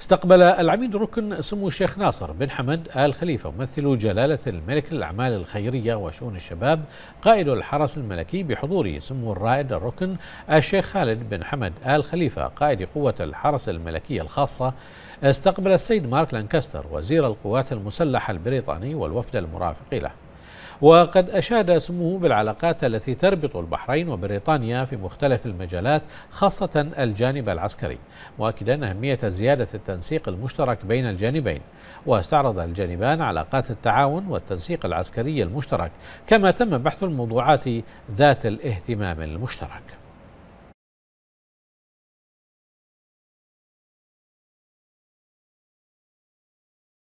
استقبل العميد الركن سمو الشيخ ناصر بن حمد آل خليفة ممثل جلالة الملك للأعمال الخيرية وشؤون الشباب قائد الحرس الملكي بحضور سمو الرائد الركن الشيخ خالد بن حمد آل خليفة قائد قوة الحرس الملكية الخاصة استقبل السيد مارك لانكستر وزير القوات المسلحة البريطاني والوفد المرافق له وقد أشاد سموه بالعلاقات التي تربط البحرين وبريطانيا في مختلف المجالات خاصة الجانب العسكري مؤكدا أهمية زيادة التنسيق المشترك بين الجانبين واستعرض الجانبان علاقات التعاون والتنسيق العسكري المشترك كما تم بحث الموضوعات ذات الاهتمام المشترك